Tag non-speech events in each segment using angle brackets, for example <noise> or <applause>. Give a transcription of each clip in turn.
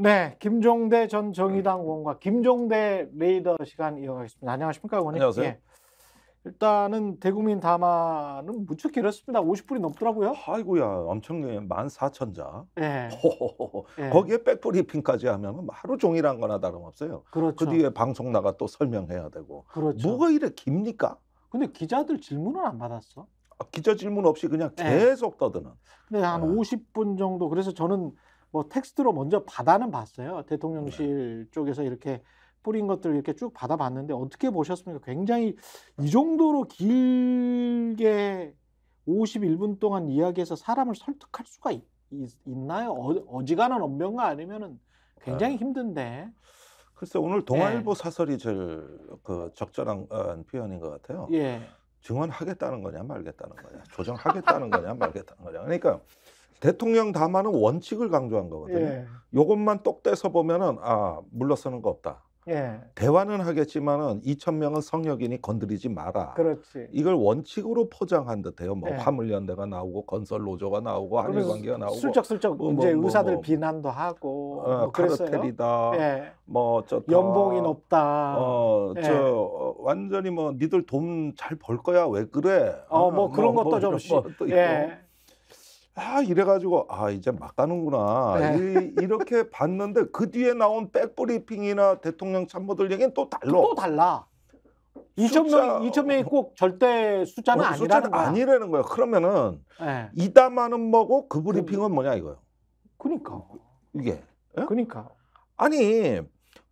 네, 김종대 전 정의당 의원과 김종대 레이더 시간 이어가겠습니다. 안녕하십니까, 의원님. 안녕하세요. 예. 일단은 대국민 담화는 무척 길었습니다. 50분이 넘더라고요. 아이고야, 엄청나게 1 4 0자 예. 거기에 백브리핑까지 하면 뭐 하루 종일 한 거나 다름없어요. 그렇죠. 그 뒤에 방송 나가 또 설명해야 되고. 그렇죠. 뭐가 이래 깁니까? 근데 기자들 질문은 안 받았어? 아, 기자 질문 없이 그냥 예. 계속 예. 떠드는. 근데 한 예. 50분 정도. 그래서 저는 뭐 텍스트로 먼저 받아는 봤어요. 대통령실 네. 쪽에서 이렇게 뿌린 것들 이렇게 쭉 받아봤는데 어떻게 보셨습니까? 굉장히 이 정도로 길게 51분 동안 이야기해서 사람을 설득할 수가 있, 나요 어, 지간한 언변가 아니면은 굉장히 네. 힘든데. 글쎄 오늘 동아일보 네. 사설이 제일 그 적절한 어, 표현인 것 같아요. 예. 증언하겠다는 거냐 말겠다는 거냐 조정하겠다는 거냐 말겠다는 거냐 그러니까 대통령 담화는 원칙을 강조한 거거든요. 예. 요것만 똑 떼서 보면은 아 물러서는 거 없다. 예. 대화는 하겠지만은 2천 명은 성역이니 건드리지 마라. 그렇지. 이걸 원칙으로 포장한 듯해요. 뭐 예. 화물연대가 나오고 건설 노조가 나오고 한일 관계가 나오고 슬쩍슬쩍 뭐, 이제 뭐, 뭐, 의사들 뭐, 비난도 하고 어, 뭐 카르텔이다. 예. 뭐저 연봉이 높다. 어저 예. 어, 완전히 뭐 니들 돈 잘 벌 거야 왜 그래? 어뭐 어, 그런 뭐 것도 좀 뭐, 또 있고. 예. 아 이래가지고 아 이제 막 가는구나 네. 이, 렇게 <laughs> 봤는데 그 뒤에 나온 백브리핑이나 대통령 참모들 얘기는 또 달라. 또 달라. 2천 숫자... 명이 꼭 절대 숫자는 어, 아니라는 숫자는 거야. 아니라는 거야. 그러면은 네. 이담화는 뭐고 그 브리핑은 그 뭐냐 이거요. 그니까 이게. 예? 그니까 아니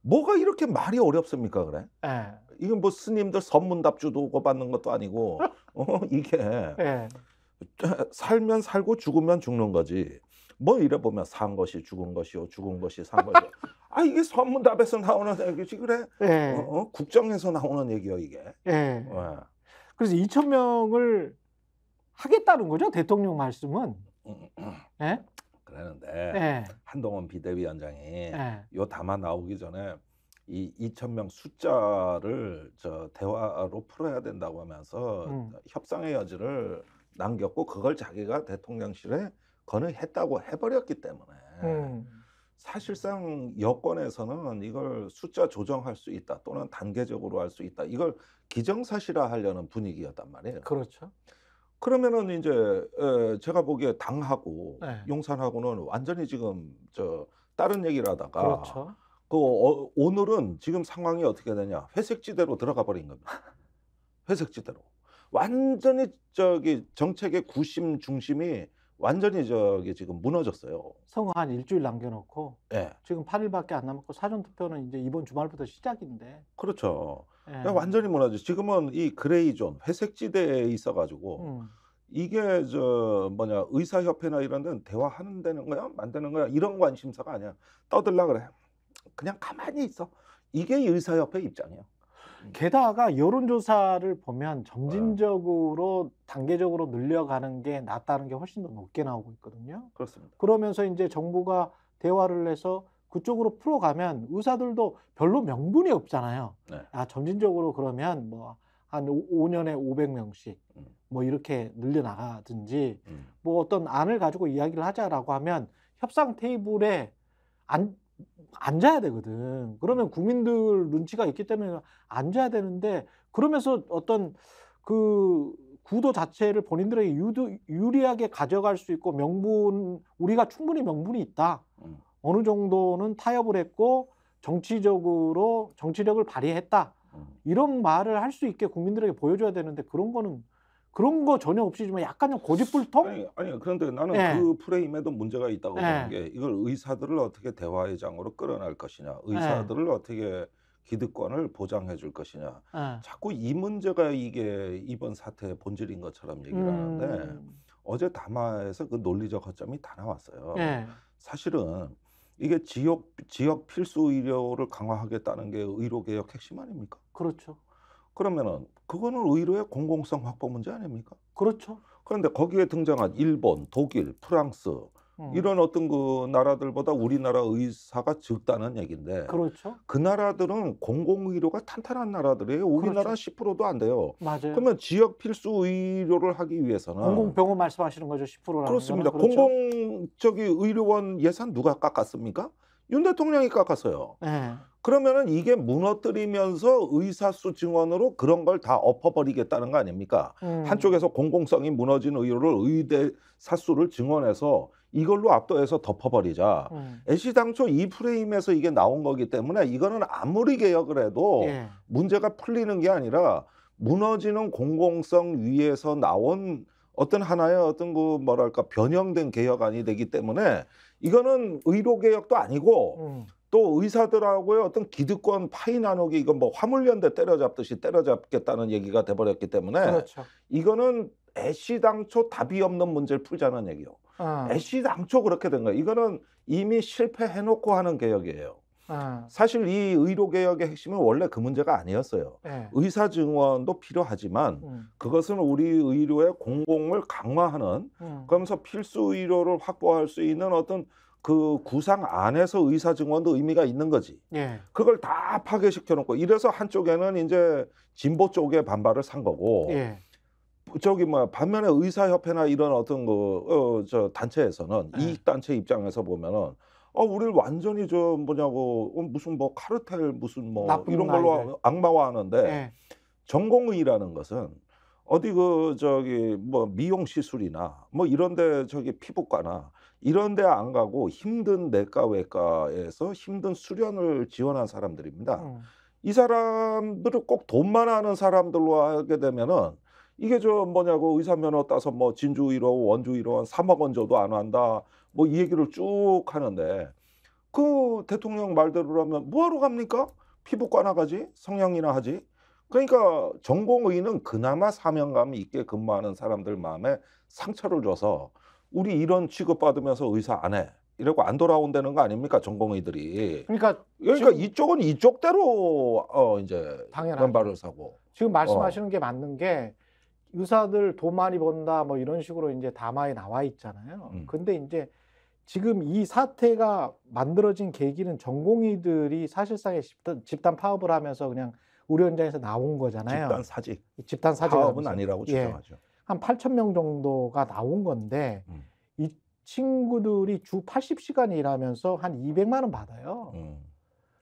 뭐가 이렇게 말이 어렵습니까 그래? 예. 이건뭐 스님들 선문답주도 오고 받는 것도 아니고 <laughs> 어 이게. 예. 살면 살고 죽으면 죽는 거지. 뭐 이래 보면 산 것이 죽은 것이요, 죽은 것이 산 것이요. <laughs> 아 이게 선문답에서 나오는 얘기지 그래. 네. 어, 어? 국정에서 나오는 얘기요 이게. 네. 네. 그래서 2천 명을 하겠다는 거죠 대통령 말씀은. 네? 음, 음, 음. 그러는데 한동훈 비대위원장이 요 담화 나오기 전에 이 2천 명 숫자를 저 대화로 풀어야 된다고 하면서 음. 협상의 여지를 남겼고 그걸 자기가 대통령실에 건의했다고 해버렸기 때문에 음. 사실상 여권에서는 이걸 숫자 조정할 수 있다 또는 단계적으로 할 수 있다 이걸 기정사실화하려는 분위기였단 말이에요. 그렇죠. 그러면은 이제 제가 보기에 당하고 네. 용산하고는 완전히 지금 저 다른 얘기를 하다가 그렇죠. 그 어, 오늘은 지금 상황이 어떻게 되냐 회색지대로 들어가 버린 겁니다. <laughs> 회색지대로. 완전히 저기 정책의 구심 중심이 완전히 저기 지금 무너졌어요. 선거 한 일주일 남겨놓고 예. 지금 8일밖에 안 남았고 사전 투표는 이제 이번 주말부터 시작인데. 그렇죠. 예. 완전히 무너져. 지금은 이 그레이존 회색 지대에 있어가지고 음. 이게 저 뭐냐 의사협회나 이런 데는 대화하는 데는 거야 만드는 거야 이런 관심사가 아니야. 떠들라 그래. 그냥 가만히 있어. 이게 의사협회 입장이에요. 음. 게다가 여론조사를 보면 점진적으로 단계적으로 늘려가는 게 낫다는 게 훨씬 더 높게 나오고 있거든요. 그렇습니다. 그러면서 이제 정부가 대화를 해서 그쪽으로 풀어가면 의사들도 별로 명분이 없잖아요. 네. 아, 점진적으로 그러면 뭐 한 5년에 500명씩 음. 뭐 이렇게 늘려나가든지 음. 뭐 어떤 안을 가지고 이야기를 하자라고 하면 협상 테이블에 안, 앉아야 되거든. 그러면 국민들 눈치가 있기 때문에 앉아야 되는데 그러면서 어떤 그 구도 자체를 본인들에게 유도, 유리하게 가져갈 수 있고 명분 우리가 충분히 명분이 있다. 음. 어느 정도는 타협을 했고 정치적으로 정치력을 발휘했다. 음. 이런 말을 할 수 있게 국민들에게 보여줘야 되는데 그런 거는 그런 거 전혀 없이 좀 약간 좀 고집불통? 아니, 아니 그런데 나는 네. 그 프레임에도 문제가 있다고 보는 예. 게 이걸 의사들을 어떻게 대화의 장으로 끌어낼 것이냐, 예. 의사들을 어떻게 기득권을 보장해 줄 것이냐. 네. 자꾸 이 문제가 이게 이번 사태의 본질인 것처럼 얘기를 음. 하는데 어제 담화에서 그 논리적 허점이 다 나왔어요. 네. 사실은 이게 지역 지역 필수 의료를 강화하겠다는 게 의료 개혁 핵심 아닙니까? 그렇죠. 그러면은 그거는 의료의 공공성 확보 문제 아닙니까? 그렇죠. 그런데 거기에 등장한 일본, 독일, 프랑스 음. 이런 어떤 그 나라들보다 우리나라 의사가 적다는 얘긴데 그렇죠. 그 나라들은 공공의료가 탄탄한 나라들이에요. 그렇죠. 우리나라 그렇죠. 10%도 안 돼요. 맞아요. 그러면 지역 필수 의료를 하기 위해서는 공공병원 말씀하시는 거죠. 10%라는 그렇습니다. 그렇죠? 공공 적인 의료원 예산 누가 깎았습니까? 윤 대통령이 깎았어요. 네. 그러면은 이게 무너뜨리면서 의사수 증원으로 그런 걸 다 엎어버리겠다는 거 아닙니까? 음. 한쪽에서 공공성이 무너진 의료를 의대 사수를 증원해서 이걸로 압도해서 덮어버리자. 음. 애시당초 이 프레임에서 이게 나온 거기 때문에 이거는 아무리 개혁을 해도 예. 문제가 풀리는 게 아니라 무너지는 공공성 위에서 나온 어떤 하나의 어떤 그 뭐랄까 변형된 개혁안이 되기 때문에 이거는 의료 개혁도 아니고 음. 또 의사들하고의 어떤 기득권 파이 나누기 이건 뭐 화물연대 때려잡듯이 때려잡겠다는 얘기가 돼버렸기 때문에 그렇죠. 이거는 애시 당초 답이 없는 문제를 풀자는 얘기요. 아. 애시 당초 그렇게 된 거예요. 이거는 이미 실패해놓고 하는 개혁이에요. 아. 사실 이 의료 개혁의 핵심은 원래 그 문제가 아니었어요. 네. 의사 증원도 필요하지만 음. 그것은 우리 의료의 공공을 강화하는 음. 그러면서 필수 의료를 확보할 수 있는 어떤 그 구상 안에서 의사 증언도 의미가 있는 거지. 예. 그걸 다 파괴시켜 놓고 이래서 한쪽에는 이제 진보 쪽에 반발을 산 거고 예. 저기 뭐 반면에 의사협회나 이런 어떤 그저 어, 단체에서는 예. 이익 단체 입장에서 보면은 어 우리를 완전히 저 뭐냐고 어, 무슨 뭐 카르텔 무슨 뭐 이런 걸로 아이들. 악마화하는데 예. 전공의라는 것은 어디 그 저기 뭐 미용 시술이나 뭐 이런데 저기 피부과나 이런 데 안 가고 힘든 내과 외과에서 힘든 수련을 지원한 사람들입니다. 음. 이 사람들을 꼭 돈만 아는 사람들로 하게 되면은 이게 저 뭐냐고 의사 면허 따서 뭐 진주 의료원, 주 의료원 3억 원 줘도 안 한다. 뭐 이 얘기를 쭉 하는데 그 대통령 말대로라면 뭐하러 갑니까? 피부과나 가지, 성형이나 하지. 그러니까 전공의는 그나마 사명감 있게 근무하는 사람들 마음에 상처를 줘서 우리 이런 취급받으면서 의사 안 해. 이러고 안 돌아온다는 거 아닙니까 전공의들이 그러니까 그러니까 이쪽은 이쪽대로 어 이제 연 발을 사고 지금 말씀하시는 어. 게 맞는 게 의사들 돈 많이 번다 뭐 이런 식으로 이제 담화에 나와 있잖아요 음. 근데 이제 지금 이 사태가 만들어진 계기는 전공의들이 사실상의 집단, 집단 파업을 하면서 그냥 의료 현장에서 나온 거잖아요. 집단 사직. 집단 사직. 파업은 아니라고 예. 주장하죠. 예. 한 8천 명 정도가 나온 건데 음. 이 친구들이 주 80시간 일하면서 한 200만 원 받아요. 음.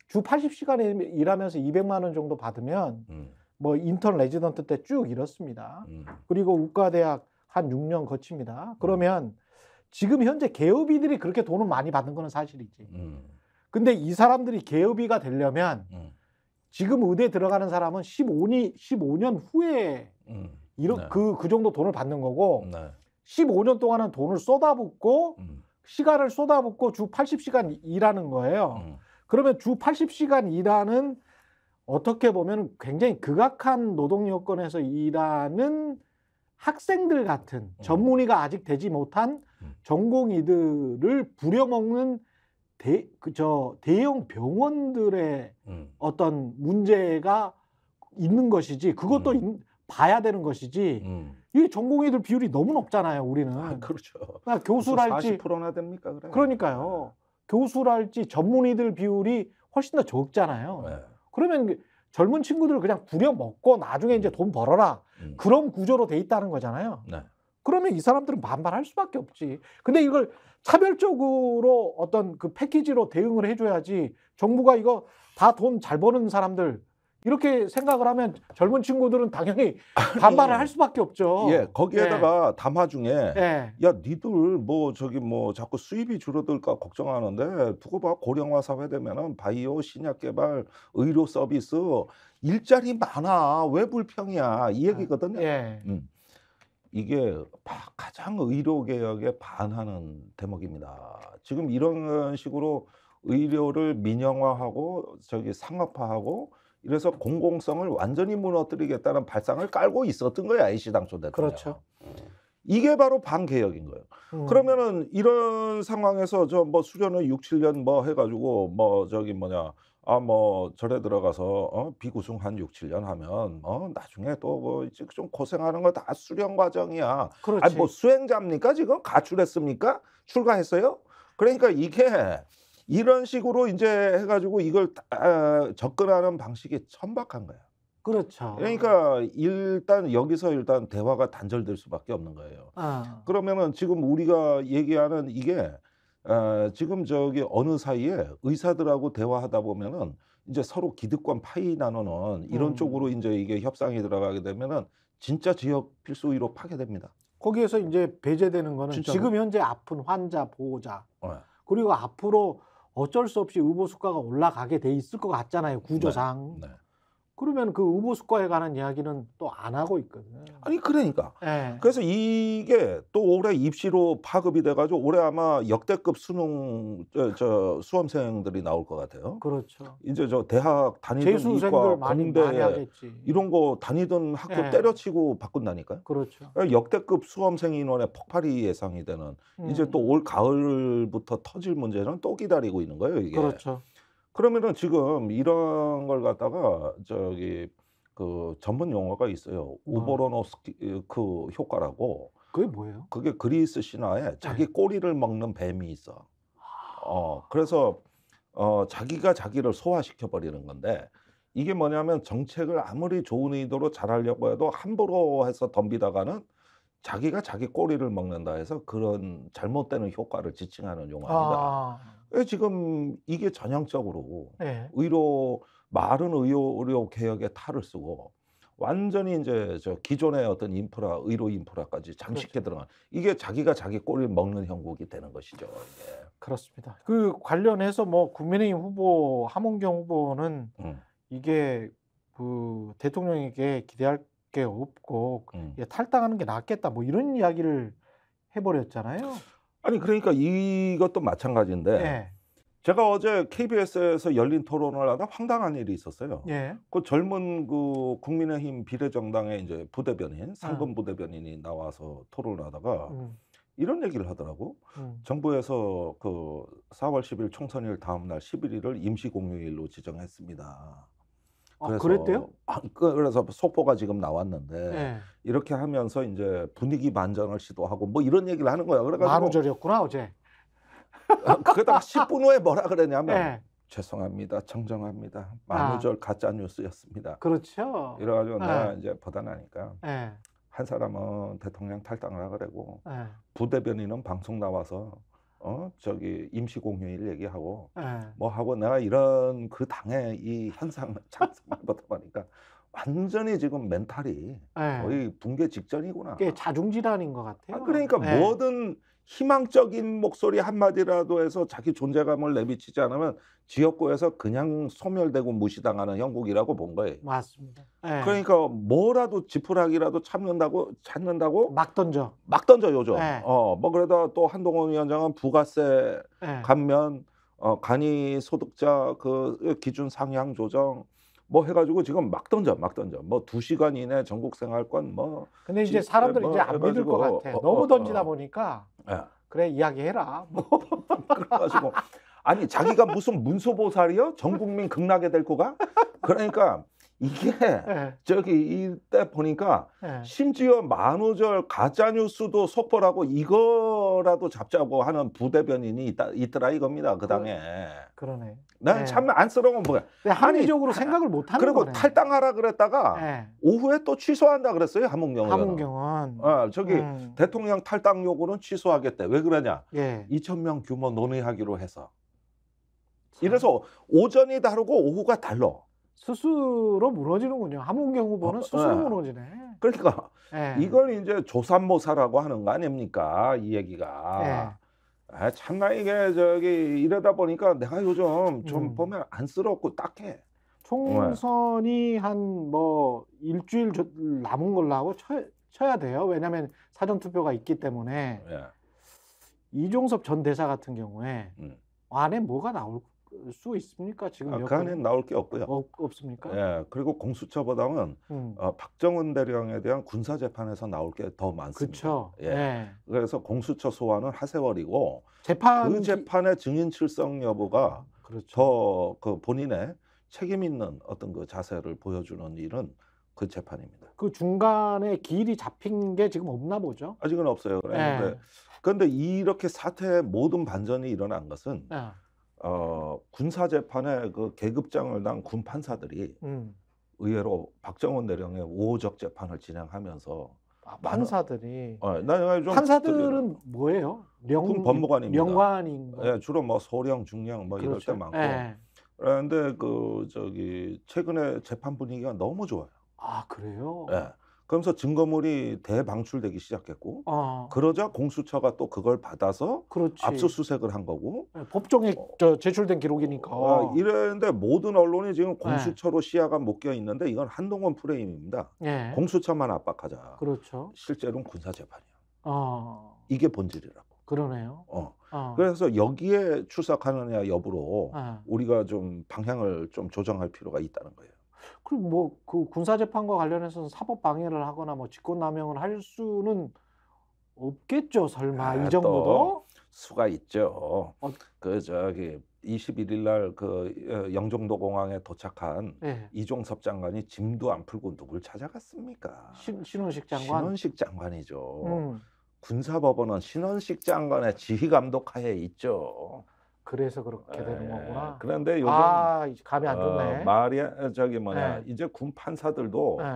주 80시간 일하면서 200만 원 정도 받으면 음. 뭐 인턴 레지던트 때 쭉 일었습니다. 음. 그리고 우과대학 한 6년 거칩니다. 음. 그러면 지금 현재 개업이들이 그렇게 돈을 많이 받는 거는 사실이지. 음. 근데 이 사람들이 개업이가 되려면 지금 의대 들어가는 사람은 15니, 15년 후에 음. 이런 네. 그, 그 정도 돈을 받는 거고 네. 15년 동안은 돈을 쏟아붓고 음. 시간을 쏟아붓고 주 80시간 일하는 거예요. 음. 그러면 주 80시간 일하는 어떻게 보면 굉장히 극악한 노동 여건에서 일하는 학생들 같은 음. 전문의가 아직 되지 못한 음. 전공의들을 부려먹는 대, 그저 대형 병원들의 음. 어떤 문제가 있는 것이지 그것도 음. 봐야 되는 것이지 음. 이 전공의들 비율이 너무 높잖아요 우리는 아, 그렇죠 그러니까 교수랄지 40%나 됩니까 그래. 그러니까요 네. 교수랄지 전문의들 비율이 훨씬 더 적잖아요 네. 그러면 그 젊은 친구들을 그냥 부려먹고 나중에 음. 이제 돈 벌어라 음. 그런 구조로 돼 있다는 거잖아요 네. 그러면 이 사람들은 반발할 수밖에 없지 근데 이걸 차별적으로 어떤 그 패키지로 대응을 해줘야지 정부가 이거 다 돈 잘 버는 사람들 이렇게 생각을 하면 젊은 친구들은 당연히 <laughs> 반발을 할 수밖에 없죠. 예, 거기에다가 예. 담화 중에 예. 야 니들 뭐 저기 뭐 자꾸 수입이 줄어들까 걱정하는데 두고 봐 고령화 사회 되면은 바이오 신약 개발 의료 서비스 일자리 많아 왜 불평이야 이 아, 얘기거든요. 예. 음. 이게 가장 의료 개혁에 반하는 대목입니다. 지금 이런 식으로 의료를 민영화하고 저기 상업화하고 이래서 공공성을 완전히 무너뜨리겠다는 발상을 깔고 있었던 거야 이시 당초 대 그렇죠. 예. 이게 바로 반개혁인 거예요. 음. 그러면은 이런 상황에서 저 뭐 수련을 6, 7년 뭐 해가지고 뭐 저기 뭐냐 아뭐 절에 들어가서 어 비구승 한 6, 7년 하면 어 나중에 또뭐좀 고생하는 거 다 수련 과정이야. 그렇지. 아니 뭐 수행자입니까 지금 가출했습니까? 출가했어요? 그러니까 이게 이런 식으로 이제 해가지고 이걸 다 아, 접근하는 방식이 천박한 거야. 그렇죠. 그러니까 일단 여기서 일단 대화가 단절될 수밖에 없는 거예요. 아. 그러면은 지금 우리가 얘기하는 이게 어, 지금 저기 어느 사이에 의사들하고 대화하다 보면은 이제 서로 기득권 파이 나누는 이런 음. 쪽으로 이제 이게 협상이 들어가게 되면은 진짜 지역 필수의로 파괴됩니다. 거기에서 이제 배제되는 거는 진짜로? 지금 현재 아픈 환자 보호자 네. 그리고 앞으로 어쩔 수 없이 의보 수가가 올라가게 돼 있을 것 같잖아요 구조상. 네, 네. 그러면 그 의무 수과에 관한 이야기는 또 안 하고 있거든요. 아니 그러니까. 네. 그래서 이게 또 올해 입시로 파급이 돼가지고 올해 아마 역대급 수능 저, 저 수험생들이 나올 것 같아요. 그렇죠. 이제 저 대학 다니던 이과 공대 이 이런 거 다니던 학교 네. 때려치고 바꾼다니까요. 그렇죠. 그러니까 역대급 수험생 인원의 폭발이 예상이 되는 음. 이제 또 올 가을부터 터질 문제는 또 기다리고 있는 거예요 이게. 그렇죠. 그러면은 지금 이런 걸 갖다가 저기 그 전문 용어가 있어요. 어. 우보로노스키 어, 그 효과라고. 그게 뭐예요? 그게 그리스 신화에 자기 네. 꼬리를 먹는 뱀이 있어. 아. 어, 그래서 어, 자기가 자기를 소화시켜 버리는 건데 이게 뭐냐면 정책을 아무리 좋은 의도로 잘하려고 해도 함부로 해서 덤비다가는 자기가 자기 꼬리를 먹는다 해서 그런 잘못되는 효과를 지칭하는 용어입니다. 아. 예, 지금 이게 전향적으로 네. 의료 마른 의료, 의료 개혁에 탈을 쓰고 완전히 이제 저 기존의 어떤 인프라 의료 인프라까지 장식해 그렇죠. 들어간 이게 자기가 자기 꼴을 먹는 형국이 되는 것이죠. 예. 그렇습니다. 그 관련해서 뭐 국민의힘 후보 함원경 후보는 음. 이게 그 대통령에게 기대할 게 없고 음. 탈당하는 게 낫겠다 뭐 이런 이야기를 해버렸잖아요. 아니 그러니까 이것도 마찬가지인데 예. 제가 어제 KBS에서 열린 토론을 하다 황당한 일이 있었어요. 예. 그 젊은 그 국민의힘 비례정당의 이제 부대변인 음. 상근 부대변인이 나와서 토론을 하다가 음. 이런 얘기를 하더라고. 음. 정부에서 그 4월 10일 총선일 다음 날 11일을 임시 공휴일로 지정했습니다. 아, 그랬대요? 아, 그, 그래서 속보가 지금 나왔는데 네. 이렇게 하면서 이제 분위기 반전을 시도하고 뭐 이런 얘기를 하는 거야. 그래가지고 만우절이었구나 어제. 아, 그러다 10분 후에 뭐라 그랬냐면 네. 죄송합니다, 정정합니다. 만우절 아. 가짜 뉴스였습니다. 그렇죠. 이래가지고 네. 내가 예. 이제 버단나니까 네. 한 사람은 대통령 탈당을 하고 부대변인은 방송 나와서 어 저기 임시 공휴일 얘기하고 네. 뭐 하고 내가 이런 그 당의 이 현상을 참상을 <laughs> 보다 보니까 완전히 지금 멘탈이 네. 거의 붕괴 직전이구나. 그게 자중질환인 것 같아요. 아, 그러니까 네. 뭐든 희망적인 목소리 한마디라도 해서 자기 존재감을 내비치지 않으면 지역구에서 그냥 소멸되고 무시당하는 형국이라고 본 거예요. 맞습니다. 네. 그러니까 뭐라도 지푸라기라도 참는다고 찾는다고 막 던져. 막 던져 요죠 네. 예. 어뭐 그러다 또 한동훈 위원장은 부가세 예. 감면 어 간이 소득자 그 기준 상향 조정 뭐 해가지고 지금 막 던져, 막 던져. 뭐2 시간 이내 전국 생활권 뭐. 근데 이제 사람들 뭐 이제 안 믿을 것 어, 같아. 어, 너무 어, 던지다 어. 보니까. 네. 그래 이야기해라. 뭐. <laughs> 그래가지고 아니 자기가 무슨 문서보살이요전 국민 극락에 될 거가? 그러니까 이게 네. <laughs> 저기 이때 보니까 네. 심지어 만우절 가짜 뉴스도 속보라고 이거라도 잡자고 하는 부대변인이 있다, 있더라 이겁니다 그, 그 당에. 그... 그러네. 난참 네. 네. 안쓰러운 뭐야? 합리적으로 아니, 생각을 못 하는 그리고 거네. 탈당하라 그랬다가 네. 오후에 또 취소한다 그랬어요 함흥경은. 함흥경은. 어, 아, 저기 음. 대통령 탈당 요구는 취소하겠대. 왜 그러냐? 예. 2천 명 규모 논의하기로 해서. 참. 이래서 오전이 다르고 오후가 달러. 스스로 무너지는군요. 함흥경 후보는 어, 스스로 네. 무너지네. 그러니까 예. 이걸 이제 조삼모사라고 하는 거 아닙니까? 이 얘기가. 예. 아, 참나 이게 저기 이러다 보니까 내가 요즘 좀 음. 보면 안쓰럽고 딱해. 총선이 네. 한뭐 일주일 남은 걸로 하고 쳐, 야 돼요. 왜냐하면 사전 투표가 있기 때문에 네. 이종섭 전 대사 같은 경우에 음. 안에 뭐가 나올 수 있습니까? 지금 아까는 그 나올 게 없고요. 없, 없습니까? 예. 그리고 공수처보다는 음. 어, 박정은 대령에 대한 군사 재판에서 나올 게 더 많습니다. 그렇죠. 예. 네. 그래서 공수처 소환은 하세월이고 재판 그 재판의 증인 출석 여부가 그렇죠. 더그 본인의 책임 있는 어떤 그 자세를 보여주는 일은 그 재판입니다. 그 중간에 길이 잡힌 게 지금 없나 보죠? 아직은 없어요. 그런데 네. 그런데 이렇게 사태의 모든 반전이 일어난 것은 네. 어, 군사 재판에그 계급장을 난 군 판사들이 음. 의외로 박정원 내령의 우호적 재판을 진행하면서 아, 판사들이 어, 난 판사들은 뭐예요? 령, 군 법무관입니다. 명관인 예, 주로 뭐 소령, 중령 뭐 그렇죠. 이럴 때 많고. 예. 그런데 그 저기 최근에 재판 분위기가 너무 좋아요. 아 그래요? 예. 그러면서 증거물이 대방출되기 시작했고 아. 그러자 공수처가 또 그걸 받아서 그렇지. 압수수색을 한 거고 네, 법정에 어. 저 제출된 기록이니까 어, 어, 이랬는데 모든 언론이 지금 네. 공수처로 네. 시야가 묶여 있는데 이건 한동원 프레임입니다. 네. 공수처만 압박하자. 그렇죠. 실제로는 군사 재판이야. 아. 이게 본질이라고. 그러네요. 어. 어. 그래서 여기에 출석하느냐 여부로 아. 우리가 좀 방향을 좀 조정할 필요가 있다는 거예요. 그리고 뭐그 군사 재판과 관련해서는 사법 방해를 하거나 뭐 직권남용을 할 수는 없겠죠. 설마 아, 이 정도도 수가 있죠. 어. 그 저기 21일 날그 어, 영종도 공항에 도착한 네. 이종섭 장관이 짐도 안 풀고 누굴 찾아갔습니까? 신, 신원식 장관. 신원식 장관이죠. 음. 군사법원은 신원식 장관의 지휘 감독하에 있죠. 그래서 그렇게 되는 예. 거구나. 그런데 요즘 아 감이 안 어, 좋네. 어, 말이 저기 뭐냐 네. 이제 군 판사들도 네.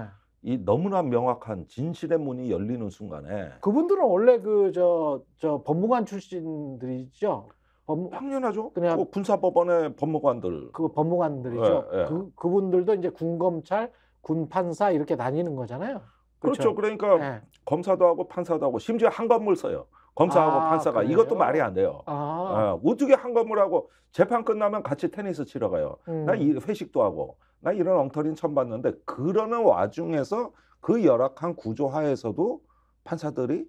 이 너무나 명확한 진실의 문이 열리는 순간에 그분들은 원래 그 저저 저 법무관 출신들이죠. 법 당연하죠. 그냥 그 군사법원의 법무관들. 그 법무관들이죠. 예, 예. 그 그분들도 이제 군검찰, 군판사 이렇게 다니는 거잖아요. 그렇죠. 그렇죠. 그러니까 예. 검사도 하고 판사도 하고 심지어 한 건물 써요. 검사하고 아, 판사가 그래요? 이것도 말이 안 돼요. 아. 어, 어떻게 한 건물하고 재판 끝나면 같이 테니스 치러 가요. 음. 나 이, 회식도 하고 나 이런 엉터리는 처음 봤는데 그러는 와중에서 그 열악한 구조 하에서도 판사들이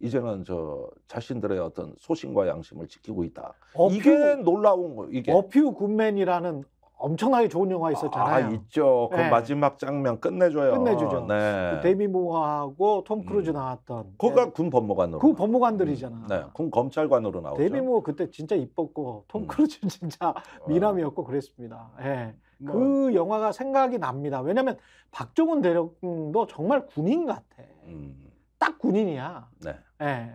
이제는 저 자신들의 어떤 소신과 양심을 지키고 있다. 어퓨, 이게 놀라운 거 이게. 어퓨 굿맨이라는 엄청나게 좋은 영화 있었잖아요. 아, 있죠. 그 네. 마지막 장면 끝내줘요. 끝내주죠. 네. 그 데미 모어하고 톰 음. 크루즈 음. 나왔던. 그가 네. 군 법무관으로. 그 법무관들이잖아. 음. 네, 군 검찰관으로 나오죠. 데미 모 그때 진짜 이뻤고 톰 음. 크루즈 음. 진짜 어. 미남이었고 그랬습니다. 예. 네. 뭐. 그 영화가 생각이 납니다. 왜냐면 박정훈 대령도 정말 군인 같아. 음. 딱 군인이야. 네. 예.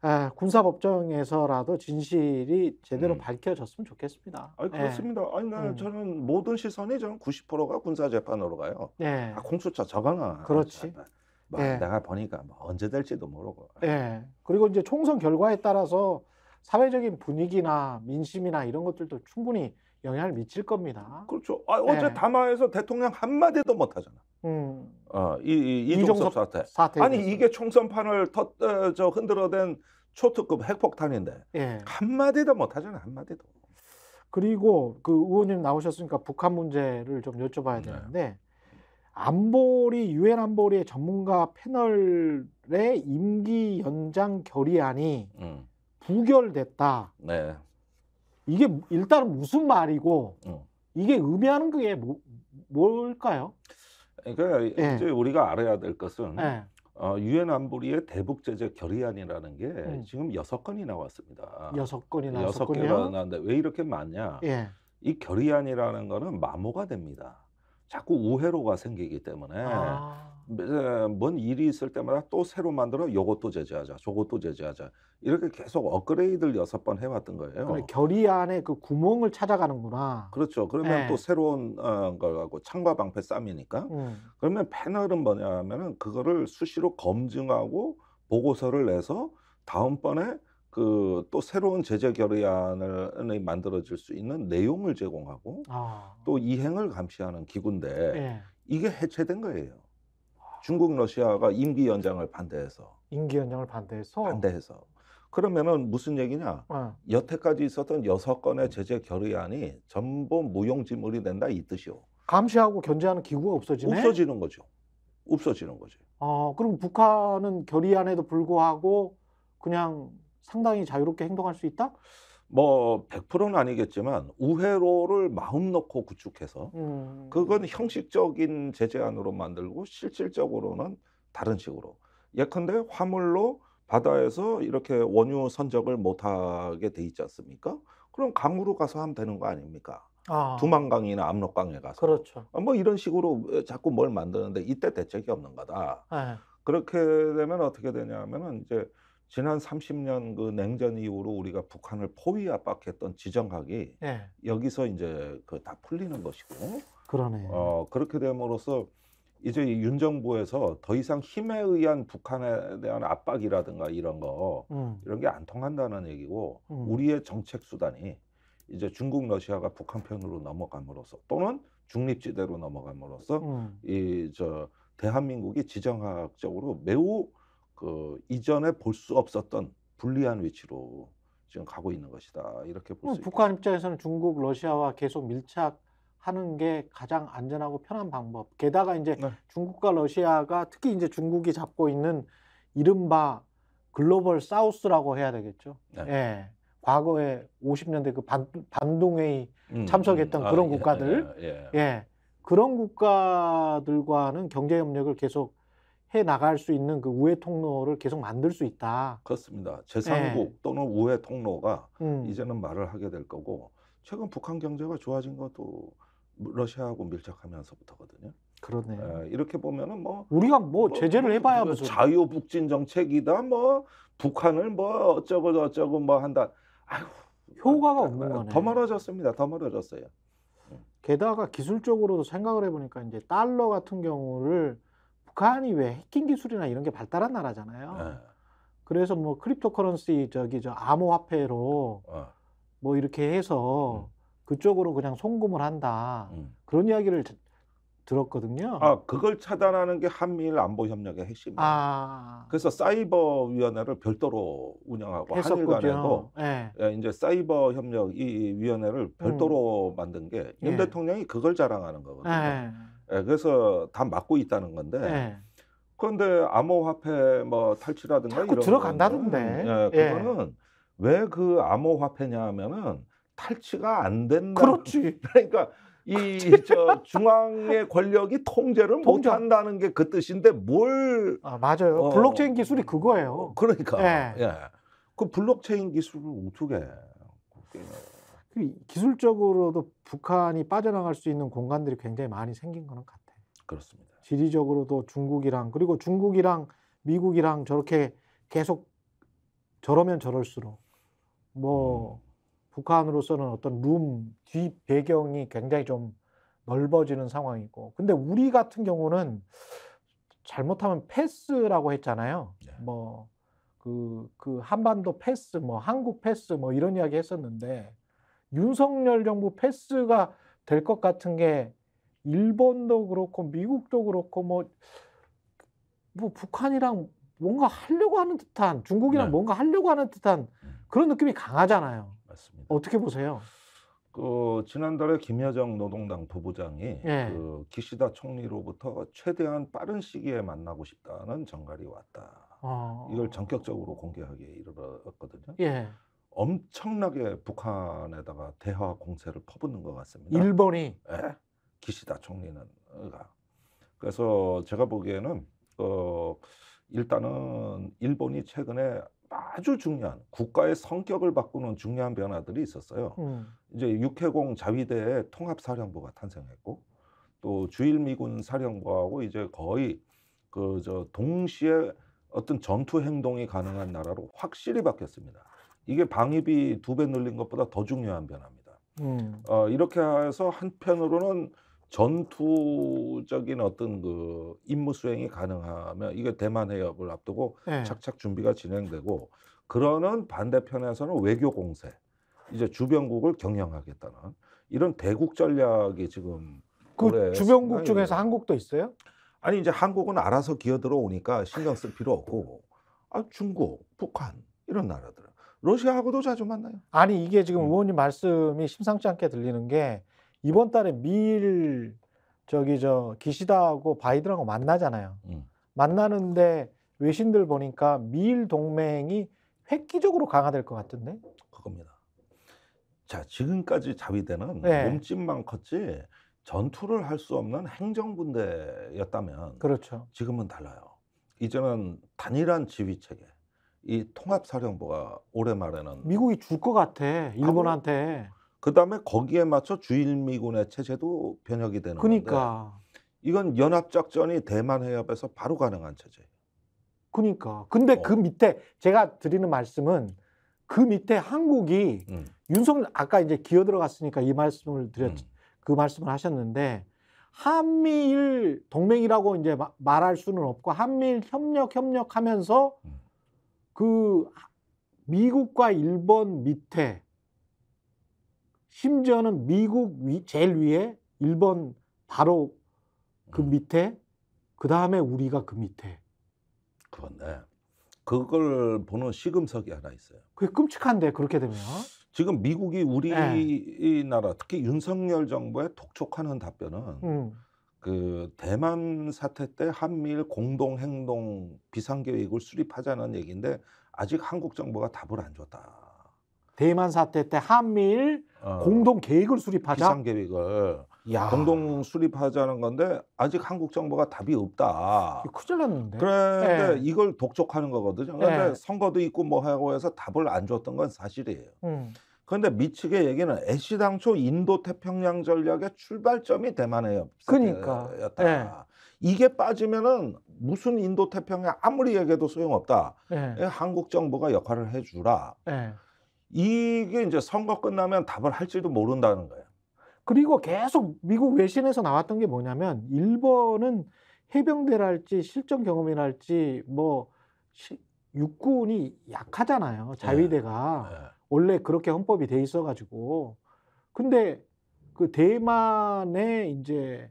아, 군사법정에서라도 진실이 제대로 음. 밝혀졌으면 좋겠습니다. 아니, 예. 그렇습니다. 예. 아니, 나 음. 저는 모든 시선이 저는 90%가 군사재판으로 가요. 예. 아, 공수처 저거나. 그렇지. 네. 뭐, 예. 내가 보니까 뭐 언제 될지도 모르고. 예. 예. 그리고 이제 총선 결과에 따라서 사회적인 분위기나 민심이나 이런 것들도 충분히 영향을 미칠 겁니다. 그렇죠. 아, 어제 담화에서 대통령 한마디도 못 하잖아. 음. 어, 이, 이, 이종섭, 사태. 사태. 아니 이게 총선판을 터, 어, 저 흔들어댄 초특급 핵폭탄인데 예. 한마디도 못하잖아요 한마디도. 그리고 그 의원님 나오셨으니까 북한 문제를 좀 여쭤봐야 네. 되는데 안보리 유엔 안보리의 전문가 패널의 임기 연장 결의안이 음. 부결됐다. 네. 이게 일단 무슨 말이고 음. 이게 의미하는 그게 뭐, 뭘까요? 그러니까 이제 우리가 알아야 될 것은 예. 어, 유엔 안보리의 대북 제재 결의안이라는 게 음. 지금 여섯 건이 나왔습니다. 여섯 건이나 여섯 개가 나왔는데 왜 이렇게 많냐? 예. 이 결의안이라는 거는 마모가 됩니다. 자꾸 우회로가 생기기 때문에 아. 어, 뭔 일이 있을 때마다 또 새로 만들어 요것도 제재하자, 저것도 제재하자 이렇게 계속 업그레이드를 여섯 번 해왔던 거예요. 결의 안에 그 구멍을 찾아가는구나. 그렇죠. 그러면 네. 또 예. 새로운 어, 걸 갖고 창과 방패 쌈이니까. 음. 그러면 패널은 뭐냐면은 하 그거를 수시로 검증하고 보고서를 내서 다음번에 그 또 새로운 제재 결의안을 만들어질 수 있는 내용을 제공하고 아. 또 이행을 감시하는 기구인데 네. 이게 해체된 거예요. 중국 러시아가 임기 연장을 반대해서 임기 연장을 반대해서 반대해서 그러면은 무슨 얘기냐? 어. 여태까지 있었던 여섯 건의 제재 결의안이 전부 무용지물이 된다 이 뜻이오. 감시하고 견제하는 기구가 없어지네. 없어지는 거죠. 없어지는 거죠 어, 아, 그럼 북한은 결의안에도 불구하고 그냥 상당히 자유롭게 행동할 수 있다? 뭐 100%는 아니겠지만 우회로를 마음 놓고 구축해서 그건 음. 형식적인 제재안으로 만들고 실질적으로는 다른 식으로 예컨대 화물로 바다에서 이렇게 원유 선적을 못하게 돼 있지 않습니까? 그럼 강으로 가서 하면 되는 거 아닙니까? 아. 두만강이나 압록강에 가서 그렇죠. 아, 뭐 이런 식으로 자꾸 뭘 만드는데 이때 대책이 없는 거다. 에. 예. 그렇게 되면 어떻게 되냐면은 이제 지난 30년 그 냉전 이후로 우리가 북한을 포위 압박했던 지정학이 네. 예. 여기서 이제 그 다 풀리는 것이고 그러네 어, 그렇게 됨으로써 이제 윤 정부에서 더 이상 힘에 의한 북한에 대한 압박이라든가 이런 거 음. 이런 게 안 통한다는 얘기고 음. 우리의 정책 수단이 이제 중국 러시아가 북한 편으로 넘어감으로써 또는 중립지대로 넘어감으로써 음. 이저 대한민국이 지정학적으로 매우 그 이전에 볼 수 없었던 불리한 위치로 지금 가고 있는 것이다. 이렇게 볼수 뭐 있다. 북한 입장에서는 중국, 러시아와 계속 밀착하는 게 가장 안전하고 편한 방법. 게다가 이제 네. 중국과 러시아가 특히 이제 중국이 잡고 있는 이른바 글로벌 사우스라고 해야 되겠죠. 네. 예. 과거에 50년대 그 반, 반동회의 음, 참석했던 음, 아, 그런 예, 국가들. 예, 예, 예. 예. 그런 국가들과는 경제 협력을 계속 해 나갈 수 있는 그 우회 통로를 계속 만들 수 있다. 그렇습니다. 제3국 예. 또는 우회 통로가 음. 이제는 말을 하게 될 거고 최근 북한 경제가 좋아진 것도 러시아하고 밀착하면서부터거든요. 그러네. 예, 이렇게 보면은 뭐 우리가 뭐, 뭐 제재를 해봐야 무슨 자유북진 정책이다 뭐 북한을 뭐 어쩌고 저쩌고 뭐 한다. 아휴 효과가 아, 없는 거네. 더 멀어졌습니다. 더 멀어졌어요. 음. 게다가 기술적으로도 생각을 해보니까 이제 달러 같은 경우를 북한이 왜 해킹 기술이나 이런 게 발달한 나라잖아요. 네. 그래서 뭐 크립토커런시 저기 저 암호화폐로 어. 뭐 이렇게 해서 음. 그쪽으로 그냥 송금을 한다 음. 그런 이야기를 들었거든요. 아 그걸 차단하는 게 한미일 안보 협력의 핵심이에요. 아. 그래서 사이버 위원회를 별도로 운영하고 했었군요. 한일 간에도 네. 이제 사이버 협력 이 위원회를 별도로 음. 만든 게윤 예. 대통령이 그걸 자랑하는 거거든요. 예. 예, 그래서 다 막고 있다는 건데. 예. 그런데 암호화폐 뭐 탈취라든가 자꾸 이런 들어간다던데. 거는, 예, 예. 그거는 왜 그 암호화폐냐 하면은 탈취가 안 된다. 그렇지. <laughs> 그러니까 이 저 중앙의 권력이 통제를 통제. 못 한다는 게 그 뜻인데 뭘 아, 맞아요. 어, 블록체인 기술이 그거예요. 그러니까. 예. 예. 그 블록체인 기술을 어떻게 해. 기술적으로도 북한이 빠져나갈 수 있는 공간들이 굉장히 많이 생긴 거는 같아요. 그렇습니다. 지리적으로도 중국이랑 그리고 중국이랑 미국이랑 저렇게 계속 저러면 저럴수록 뭐 음. 북한으로서는 어떤 룸뒤 배경이 굉장히 좀 넓어지는 상황이고 근데 우리 같은 경우는 잘못하면 패스라고 했잖아요. 네. 뭐그그 그 한반도 패스 뭐 한국 패스 뭐 이런 이야기 했었는데 윤석열 정부 패스가 될 것 같은 게 일본도 그렇고 미국도 그렇고 뭐뭐 뭐 북한이랑 뭔가 하려고 하는 듯한 중국이랑 네. 뭔가 하려고 하는 듯한 그런 느낌이 강하잖아요. 맞습니다. 어떻게 보세요? 그 지난달에 김여정 노동당 부부장이 네. 그 기시다 총리로부터 최대한 빠른 시기에 만나고 싶다는 전갈이 왔다. 어... 이걸 전격적으로 공개하기에 이르렀거든요. 예. 엄청나게 북한에다가 대화 공세를 퍼붓는 것 같습니다. 일본이 예, 기시다 총리는 그래서 제가 보기에는 어, 일단은 일본이 최근에 아주 중요한 국가의 성격을 바꾸는 중요한 변화들이 있었어요. 음. 이제 육해공 자위대의 통합사령부가 탄생했고 또 주일미군 사령부하고 이제 거의 그저 동시에 어떤 전투 행동이 가능한 나라로 확실히 바뀌었습니다. 이게 방위비 두 배 늘린 것보다 더 중요한 변화입니다. 음. 어, 이렇게 해서 한편으로는 전투적인 어떤 그 임무 수행이 가능하면 이게 대만 해협을 앞두고 네. 착착 준비가 진행되고 그러는 반대편에서는 외교 공세 이제 주변국을 경영하겠다는 이런 대국 전략이 지금 그 주변국 중에서 한국도 있어요? 아니 이제 한국은 알아서 기어 들어오니까 신경 쓸 필요 없고 아 중국, 북한 이런 나라들 러시아하고도 자주 만나요. 아니 이게 지금 음. 의원님 말씀이 심상치 않게 들리는 게 이번 달에 미일 저기 저 기시다하고 바이든하고 만나잖아요. 음. 만나는데 외신들 보니까 미일 동맹이 획기적으로 강화될 것 같은데? 그겁니다. 자 지금까지 자위대는 네. 몸집만 컸지 전투를 할 수 없는 행정군대였다면 그렇죠. 지금은 달라요. 이제는 단일한 지휘 체계. 이 통합사령부가 올해 말에는 미국이 줄 것 같아 일본한테. 그 다음에 거기에 맞춰 주일미군의 체제도 변혁이 되는 그러니까. 건데 이건 연합작전이 대만 해협에서 바로 가능한 체제예요. 그러니까. 근데 어. 그 밑에 제가 드리는 말씀은 그 밑에 한국이 음. 윤석열 아까 이제 기어 들어갔으니까 이 말씀을 드렸 음. 그 말씀을 하셨는데 한미일 동맹이라고 이제 말할 수는 없고 한미일 협력 협력하면서 음. 그 미국과 일본 밑에 심지어는 미국 위, 제일 위에 일본 바로 그 음. 밑에 그 다음에 우리가 그 밑에 그런데 그걸 보는 시금석이 하나 있어요. 그게 끔찍한데 그렇게 되면 지금 미국이 우리나라 네. 특히 윤석열 정부에 독촉하는 답변은 음. 그 대만 사태 때 한미일 공동 행동 비상 계획을 수립하자는 얘기인데 아직 한국 정부가 답을 안 줬다. 대만 사태 때 한미일 어, 공동 계획을 수립하자. 비상 계획을 야. 공동 수립하자는 건데 아직 한국 정부가 답이 없다. 큰일 났는데. 그런데 네. 예. 이걸 독촉하는 거거든요. 그런데 예. 네. 선거도 있고 뭐 하고 해서 답을 안 줬던 건 사실이에요. 음. 그런데 미치게 얘기는 애시 당초 인도 태평양 전략의 출발점이 대만의 그러니까. 다 네. 예. 이게 빠지면은 무슨 인도 태평양 아무리 얘기해도 소용없다. 네. 한국 정부가 역할을 해주라. 네. 이게 이제 선거 끝나면 답을 할지도 모른다는 거예요. 그리고 계속 미국 외신에서 나왔던 게 뭐냐면 일본은 해병대랄지 실전 경험이랄지 뭐 육군이 약하잖아요. 자위대가. 원래 그렇게 헌법이 돼 있어가지고 근데 그 대만에 이제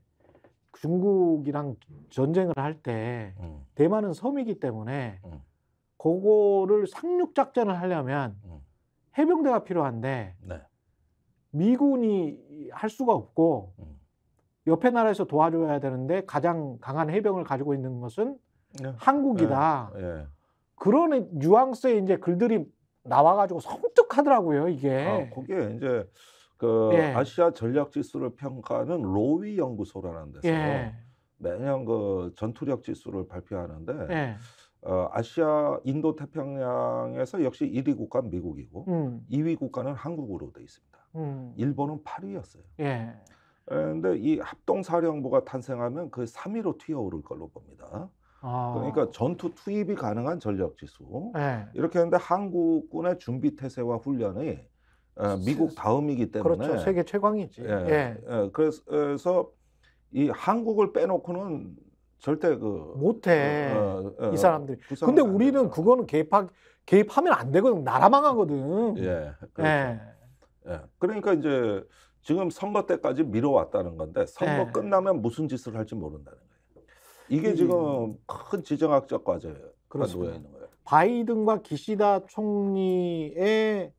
중국이랑 전쟁을 할때 음. 대만은 섬이기 때문에 음. 그거를 상륙 작전을 하려면 음. 해병대가 필요한데 네. 미군이 할 수가 없고 음. 옆에 나라에서 도와줘야 되는데 가장 강한 해병을 가지고 있는 것은 네. 한국이다. 네. 그런 뉘앙스의 이제 글들이 나와가지고 섬뜩하더라고요 이게. 아, 거기 이제 그 예. 아시아 전략 지수를 평가하는 로위 연구소라는 데서 예. 매년 그 전투력 지수를 발표하는데 예. 어, 아시아 인도 태평양에서 역시 1위 국가 미국이고 음. 2위 국가는 한국으로 돼 있습니다. 음. 일본은 8위였어요. 예. 그런데 이 합동사령부가 탄생하면 그 3위로 튀어오를 걸로 봅니다. 아. 그러니까 전투 투입이 가능한 전력 지수 네. 이렇게 하는데 한국군의 준비 태세와 훈련이 미국 다음이기 때문에 그렇죠. 세계 최강이지. 예, 예, 예. 그래서, 이 한국을 빼놓고는 절대 그 못해 그, 어, 어, 이 사람들이. 근데 우리는 그거는 개입하 개입하면 안 되거든. 나라 망하거든. 예, 예, 그렇죠. 예. 그러니까 이제 지금 선거 때까지 미뤄왔다는 건데 선거 끝나면 무슨 짓을 할지 모른다는. 이게 음. 지금 큰 지정학적 과제가 그렇습니다. 있는 거예요. 바이든과 기시다 총리의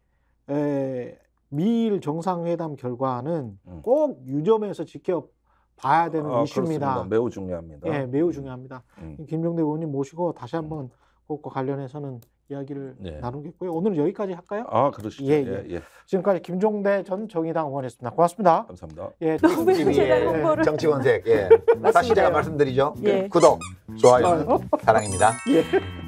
에, 미일 정상회담 결과는 음. 꼭 유념해서 지켜봐야 되는 아, 이슈입니다. 그렇습니다. 매우 중요합니다. 예, 매우 음. 중요합니다. 음. 김종대 의원님 모시고 다시 음. 한번 음. 그것과 관련해서는 이야기를 네. 나누겠고요. 오늘은 여기까지 할까요? 아, 그러시죠. 예, 예. 예, 예. 지금까지 김종대 전 정의당 의원이었습니다. 고맙습니다. 감사합니다. 예, 정치원색. 정치원색. 예. 예. <laughs> 사시 제가 말씀드리죠. 예. 구독, 좋아요, 어. 사랑입니다. 예.